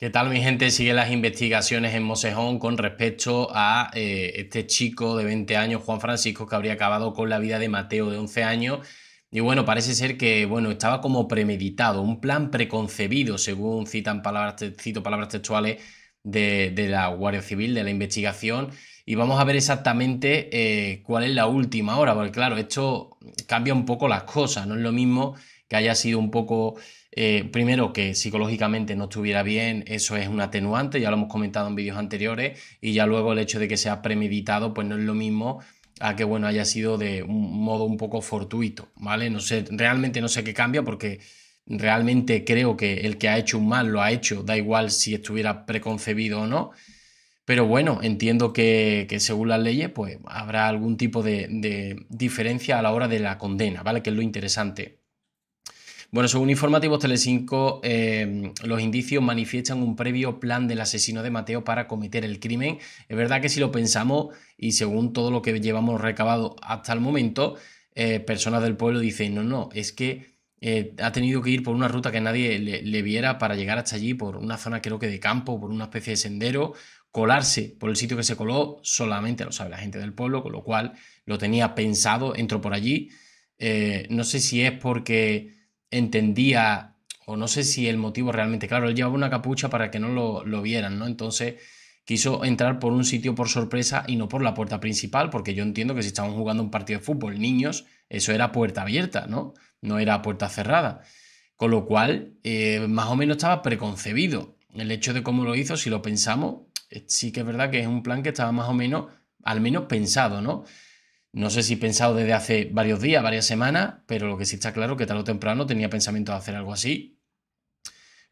¿Qué tal mi gente? Sigue las investigaciones en Mosejón con respecto a eh, este chico de 20 años, Juan Francisco, que habría acabado con la vida de Mateo de 11 años. Y bueno, parece ser que bueno, estaba como premeditado, un plan preconcebido, según citan palabras, cito palabras textuales de, la Guardia Civil, de la investigación. Y vamos a ver exactamente eh, cuál es la última hora, porque claro, esto cambia un poco las cosas, no es lo mismo que haya sido un poco, eh, primero, que psicológicamente no estuviera bien, eso es un atenuante, ya lo hemos comentado en vídeos anteriores, y ya luego el hecho de que sea premeditado, pues no es lo mismo a que, bueno, haya sido de un modo un poco fortuito, ¿vale? No sé, realmente no sé qué cambia porque realmente creo que el que ha hecho un mal lo ha hecho, da igual si estuviera preconcebido o no. Pero bueno, entiendo que, según las leyes, pues habrá algún tipo de, de, diferencia a la hora de la condena, ¿vale? Que es lo interesante. Bueno, según informativos Telecinco, em, los indicios manifiestan un previo plan del asesino de Mateo para cometer el crimen. Es verdad que si lo pensamos y según todo lo que llevamos recabado hasta el momento, eh, personas del pueblo dicen, no, no, es que eh, ha tenido que ir por una ruta que nadie le, viera para llegar hasta allí, por una zona creo que de campo, por una especie de sendero, colarse por el sitio que se coló, solamente lo sabe la gente del pueblo, con lo cual lo tenía pensado, entró por allí. Eh, no sé si es porque entendía, o no sé si el motivo realmente, claro, él llevaba una capucha para que no lo, lo vieran, ¿no? Entonces quiso entrar por un sitio por sorpresa y no por la puerta principal, porque yo entiendo que si estaban jugando un partido de fútbol niños, eso era puerta abierta, ¿no? No era puerta cerrada. Con lo cual, eh, más o menos estaba preconcebido. El hecho de cómo lo hizo, si lo pensamos, eh, sí que es verdad que es un plan que estaba más o menos, al menos pensado, ¿no? No sé si pensado desde hace varios días, varias semanas, pero lo que sí está claro es que tarde o temprano tenía pensamiento de hacer algo así.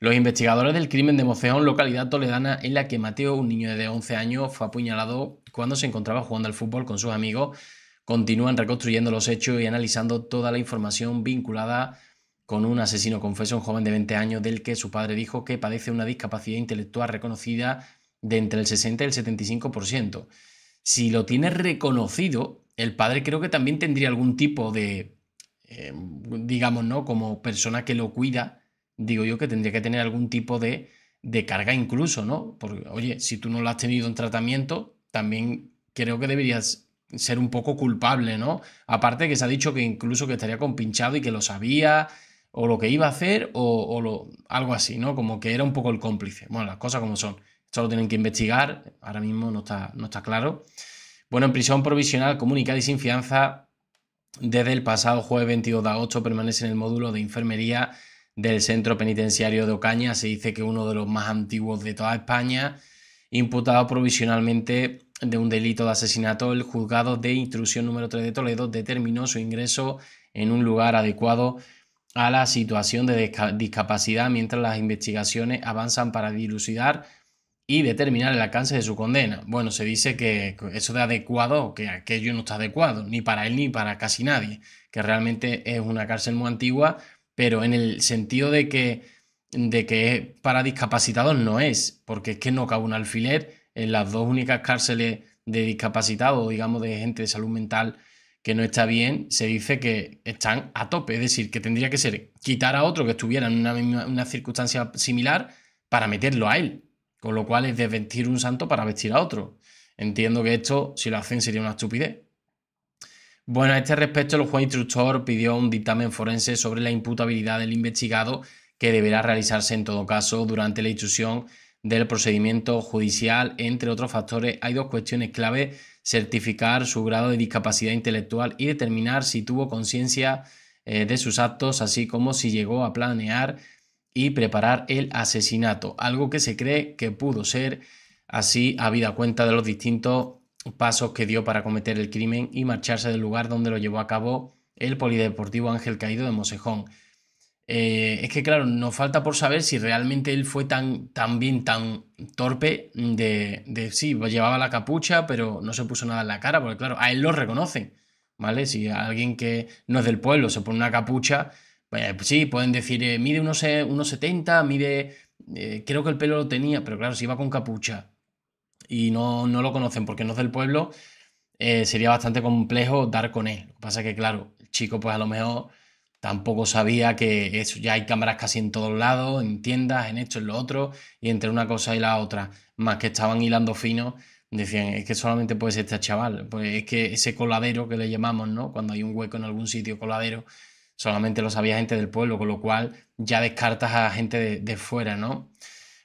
Los investigadores del crimen de Moceón, localidad toledana en la que Mateo, un niño de 11 años, fue apuñalado cuando se encontraba jugando al fútbol con sus amigos, continúan reconstruyendo los hechos y analizando toda la información vinculada con un asesino confeso, un joven de 20 años, del que su padre dijo que padece una discapacidad intelectual reconocida de entre el 60 y el 75%. Si lo tiene reconocido, el padre creo que también tendría algún tipo de, eh, digamos, ¿no? Como persona que lo cuida, digo yo que tendría que tener algún tipo de, de carga incluso, ¿no? Porque, oye, si tú no lo has tenido en tratamiento, también creo que deberías ser un poco culpable, ¿no? Aparte que se ha dicho que incluso que estaría compinchado y que lo sabía o lo que iba a hacer o, o lo, algo así, ¿no? Como que era un poco el cómplice. Bueno, las cosas como son. Esto lo tienen que investigar, ahora mismo no está, no está claro. Bueno, en prisión provisional comunicada y sin fianza, desde el pasado jueves 22 de agosto permanece en el módulo de enfermería del centro penitenciario de Ocaña. Se dice que uno de los más antiguos de toda España, imputado provisionalmente de un delito de asesinato, el juzgado de instrucción número 3 de Toledo determinó su ingreso en un lugar adecuado a la situación de discapacidad mientras las investigaciones avanzan para dilucidar y determinar el alcance de su condena. Bueno, se dice que eso de adecuado, que aquello no está adecuado, ni para él ni para casi nadie, que realmente es una cárcel muy antigua, pero en el sentido de que, de que para discapacitados no es, porque es que no cabe un alfiler en las dos únicas cárceles de discapacitados, digamos, de gente de salud mental que no está bien, se dice que están a tope, es decir, que tendría que ser quitar a otro que estuviera en una, una circunstancia similar para meterlo a él, con lo cual es desvestir un santo para vestir a otro. Entiendo que esto, si lo hacen, sería una estupidez. Bueno, a este respecto, el juez instructor pidió un dictamen forense sobre la imputabilidad del investigado que deberá realizarse en todo caso durante la instrucción del procedimiento judicial. Entre otros factores, hay dos cuestiones clave, certificar su grado de discapacidad intelectual y determinar si tuvo conciencia eh, de sus actos, así como si llegó a planear y preparar el asesinato, algo que se cree que pudo ser así habida cuenta de los distintos pasos que dio para cometer el crimen y marcharse del lugar donde lo llevó a cabo el polideportivo Ángel Caído de Mosejón. Eh, es que claro, nos falta por saber si realmente él fue tan, tan bien, tan torpe de, de sí, llevaba la capucha, pero no se puso nada en la cara, porque claro, a él lo reconocen, ¿vale? Si alguien que no es del pueblo se pone una capucha, pues eh, sí, pueden decir, eh, mide unos, eh, unos 70, mide, creo que el pelo lo tenía, pero claro, si iba con capucha y no, no lo conocen porque no es del pueblo, sería bastante complejo dar con él. Lo que pasa es que, claro, el chico pues a lo mejor tampoco sabía que eso, ya hay cámaras casi en todos lados, en tiendas, en esto, en lo otro, y entre una cosa y la otra, más que estaban hilando fino, decían, es que solamente puede ser este chaval, pues es que ese coladero que le llamamos, ¿no? Cuando hay un hueco en algún sitio coladero, solamente lo sabía gente del pueblo, con lo cual ya descartas a gente de, fuera, ¿no?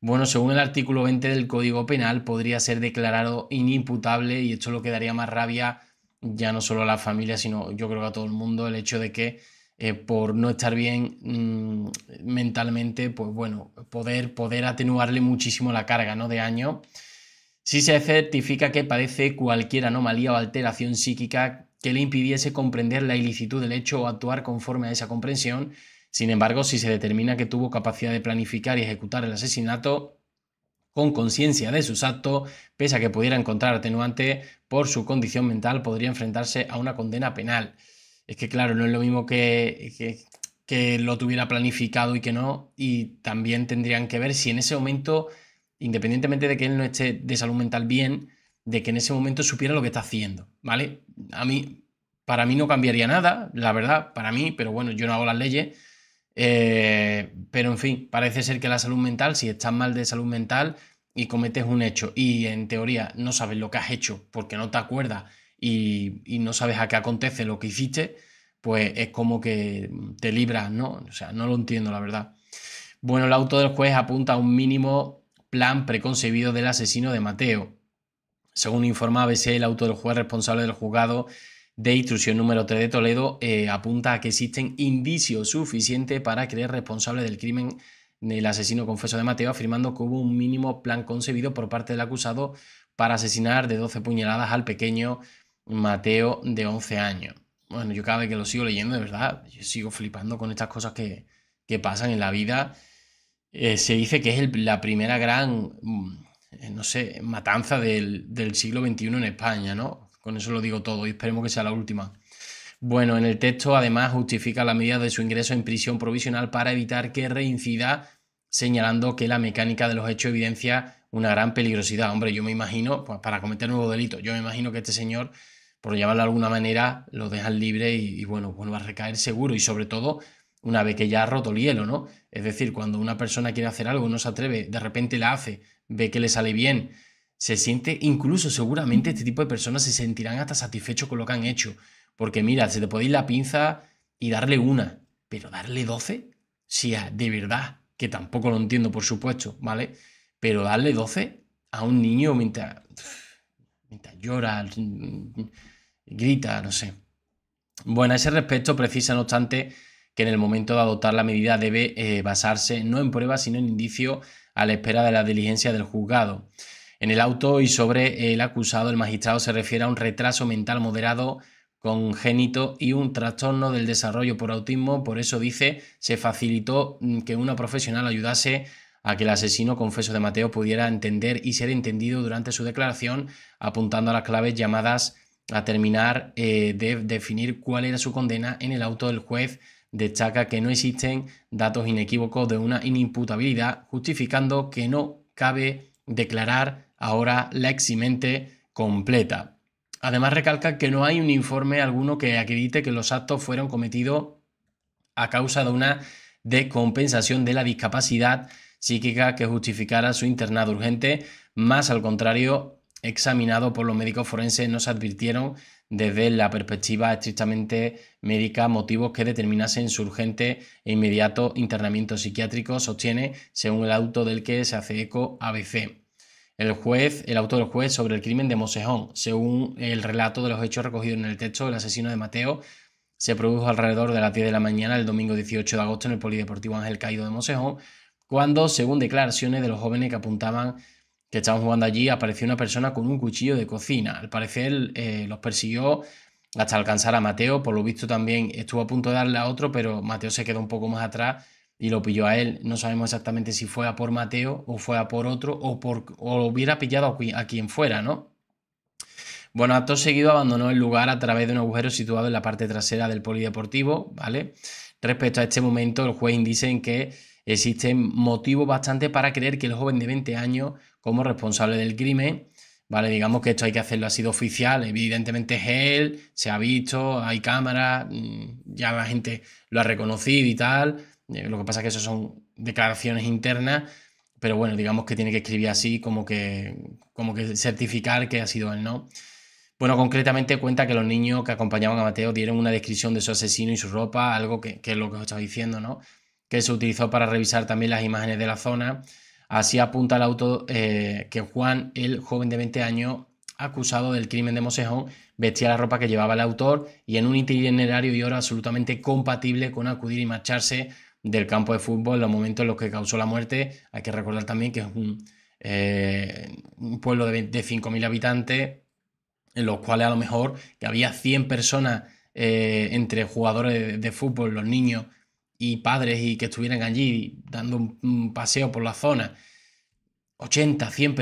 Bueno, según el artículo 20 del Código Penal, podría ser declarado inimputable y esto lo que daría más rabia ya no solo a la familia, sino yo creo que a todo el mundo, el hecho de que eh, por no estar bien mm, mentalmente, pues bueno, poder, poder atenuarle muchísimo la carga ¿no? de año. Si se certifica que padece cualquier anomalía o alteración psíquica que le impidiese comprender la ilicitud del hecho o actuar conforme a esa comprensión. Sin embargo, si se determina que tuvo capacidad de planificar y ejecutar el asesinato con conciencia de sus actos, pese a que pudiera encontrar atenuante por su condición mental, podría enfrentarse a una condena penal. Es que, claro, no es lo mismo que, que, lo tuviera planificado y que no, y también tendrían que ver si en ese momento, independientemente de que él no esté de salud mental bien, de que en ese momento supiera lo que está haciendo, ¿vale? A mí, para mí no cambiaría nada, la verdad, para mí, pero bueno, yo no hago las leyes. Eh, pero en fin, parece ser que la salud mental, si estás mal de salud mental y cometes un hecho y en teoría no sabes lo que has hecho porque no te acuerdas y, y no sabes a qué acontece lo que hiciste, pues es como que te libras, ¿no? O sea, no lo entiendo, la verdad. Bueno, el auto del juez apunta a un mínimo plan preconcebido del asesino de Mateo, según informa ABC, el autor del juez responsable del juzgado de instrucción número 3 de Toledo eh, apunta a que existen indicios suficientes para creer responsable del crimen del asesino confeso de Mateo, afirmando que hubo un mínimo plan concebido por parte del acusado para asesinar de 12 puñaladas al pequeño Mateo de 11 años. Bueno, yo cada vez que lo sigo leyendo, de verdad, yo sigo flipando con estas cosas que, pasan en la vida. Eh, se dice que es la primera gran mm, eh, no sé, matanza del, siglo XXI en España, ¿no? Con eso lo digo todo y esperemos que sea la última. Bueno, en el texto además justifica la medida de su ingreso en prisión provisional para evitar que reincida, señalando que la mecánica de los hechos evidencia una gran peligrosidad. Hombre, yo me imagino, pues, para cometer nuevos delitos, yo me imagino que este señor, por llevarlo de alguna manera, lo dejan libre y, y bueno, va a recaer seguro y sobre todo una vez que ya ha roto el hielo, ¿no? Es decir, cuando una persona quiere hacer algo, no se atreve, de repente la hace, ve que le sale bien, se siente, incluso seguramente este tipo de personas se sentirán hasta satisfechos con lo que han hecho. Porque mira, se te puede ir la pinza y darle una, pero darle 12, si sí, de verdad, que tampoco lo entiendo, por supuesto, ¿vale? Pero darle 12 a un niño mientras, mientras llora, grita, no sé. Bueno, a ese respecto precisa, no obstante, que en el momento de adoptar la medida debe eh, basarse no en pruebas, sino en indicio a la espera de la diligencia del juzgado. En el auto y sobre el acusado, el magistrado se refiere a un retraso mental moderado congénito y un trastorno del desarrollo por autismo. Por eso dice, se facilitó mm, que una profesional ayudase a que el asesino confeso de Mateo pudiera entender y ser entendido durante su declaración, apuntando a las claves llamadas a terminar eh, de definir cuál era su condena en el auto del juez destaca que no existen datos inequívocos de una inimputabilidad, justificando que no cabe declarar ahora la eximente completa. Además recalca que no hay un informe alguno que acredite que los actos fueron cometidos a causa de una descompensación de la discapacidad psíquica que justificara su internado urgente, más al contrario, examinado por los médicos forenses no se advirtieron desde la perspectiva estrictamente médica motivos que determinasen su urgente e inmediato internamiento psiquiátrico, sostiene según el auto del que se hace eco ABC. El juez, el autor del juez sobre el crimen de Mosejón, según el relato de los hechos recogidos en el texto, el asesino de Mateo se produjo alrededor de las 10 de la mañana el domingo 18 de agosto en el Polideportivo Ángel Caído de Mosejón, cuando, según declaraciones de los jóvenes que apuntaban que estaban jugando allí, apareció una persona con un cuchillo de cocina. Al parecer eh, los persiguió hasta alcanzar a Mateo. Por lo visto también estuvo a punto de darle a otro, pero Mateo se quedó un poco más atrás y lo pilló a él. No sabemos exactamente si fue a por Mateo o fue a por otro o, por, o lo hubiera pillado a quien fuera, ¿no? Bueno, todo seguido abandonó el lugar a través de un agujero situado en la parte trasera del polideportivo, ¿vale? Respecto a este momento, el juez indice en que existe motivo bastante para creer que el joven de 20 años, como responsable del crimen, ¿vale? Digamos que esto hay que hacerlo ha sido oficial, evidentemente es él, se ha visto, hay cámaras, mm, ya la gente lo ha reconocido y tal. Eh, lo que pasa es que eso son declaraciones internas, pero bueno, digamos que tiene que escribir así, como que, como que certificar que ha sido él, ¿no? Bueno, concretamente cuenta que los niños que acompañaban a Mateo dieron una descripción de su asesino y su ropa, algo que, es lo que os estaba diciendo, ¿no? Que se utilizó para revisar también las imágenes de la zona. Así apunta el auto eh, que Juan, el joven de 20 años, acusado del crimen de Mosejón, vestía la ropa que llevaba el autor y en un itinerario y hora absolutamente compatible con acudir y marcharse del campo de fútbol en los momentos en los que causó la muerte. Hay que recordar también que es un, eh, un pueblo de, 5.000 habitantes en los cuales a lo mejor que había 100 personas eh, entre jugadores de, fútbol, los niños y padres y que estuvieran allí dando un, paseo por la zona. 80, 100,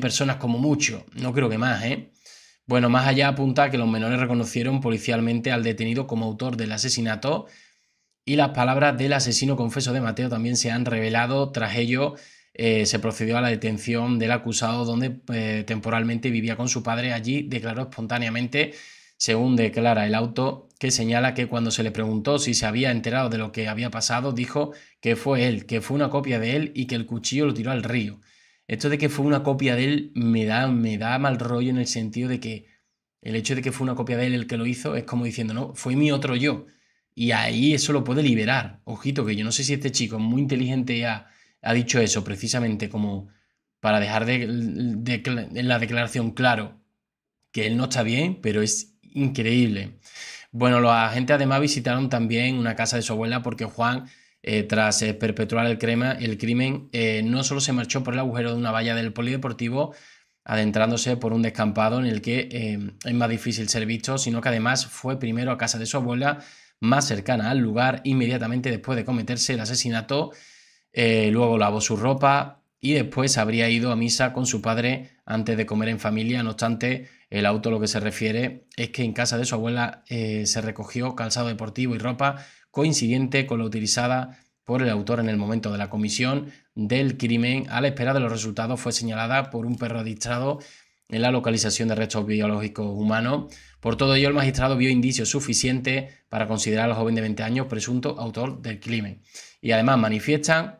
personas como mucho, no creo que más, ¿eh? Bueno, más allá apunta que los menores reconocieron policialmente al detenido como autor del asesinato y las palabras del asesino confeso de Mateo también se han revelado tras ello eh, se procedió a la detención del acusado donde eh, temporalmente vivía con su padre. Allí declaró espontáneamente, según declara el auto, que señala que cuando se le preguntó si se había enterado de lo que había pasado, dijo que fue él, que fue una copia de él y que el cuchillo lo tiró al río. Esto de que fue una copia de él me da, me da mal rollo en el sentido de que el hecho de que fue una copia de él el que lo hizo es como diciendo, no, fue mi otro yo. Y ahí eso lo puede liberar. Ojito, que yo no sé si este chico es muy inteligente ya ha dicho eso precisamente como para dejar en la declaración claro que él no está bien, pero es increíble. Bueno, los agentes además visitaron también una casa de su abuela porque Juan, eh, tras perpetuar el, el crimen, eh, no solo se marchó por el agujero de una valla del polideportivo, adentrándose por un descampado en el que eh, es más difícil ser visto, sino que además fue primero a casa de su abuela, más cercana al lugar, inmediatamente después de cometerse el asesinato eh, luego lavó su ropa y después habría ido a misa con su padre antes de comer en familia. No obstante, el auto lo que se refiere es que en casa de su abuela eh, se recogió calzado deportivo y ropa coincidente con la utilizada por el autor en el momento de la comisión del crimen. A la espera de los resultados fue señalada por un perro adiestrado en la localización de restos biológicos humanos. Por todo ello, el magistrado vio indicios suficientes para considerar al joven de 20 años presunto autor del crimen. Y además manifiestan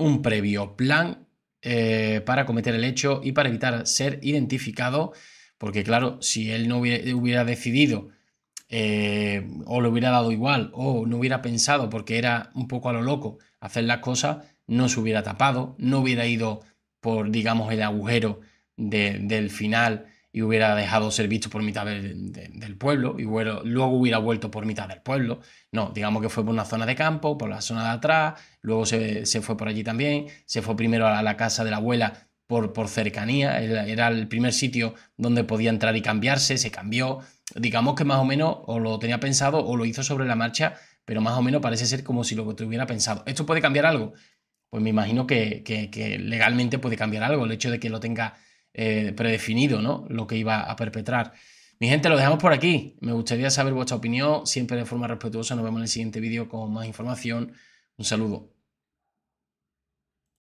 un previo plan eh, para cometer el hecho y para evitar ser identificado, porque claro, si él no hubiera, decidido eh, o le hubiera dado igual o no hubiera pensado porque era un poco a lo loco hacer las cosas, no se hubiera tapado, no hubiera ido por, digamos, el agujero del final y hubiera dejado ser visto por mitad del pueblo y luego hubiera vuelto por mitad del pueblo. No, digamos que fue por una zona de campo, por la zona de atrás, luego se, fue por allí también, se fue primero a la casa de la abuela por, por cercanía, era el primer sitio donde podía entrar y cambiarse, se cambió, digamos que más o menos o lo tenía pensado o lo hizo sobre la marcha, pero más o menos parece ser como si lo hubiera pensado. ¿Esto puede cambiar algo? Pues me imagino que legalmente puede cambiar algo, el hecho de que lo tenga eh, predefinido ¿no? lo que iba a perpetrar. Mi gente, lo dejamos por aquí. Me gustaría saber vuestra opinión, siempre de forma respetuosa. Nos vemos en el siguiente vídeo con más información. Un saludo.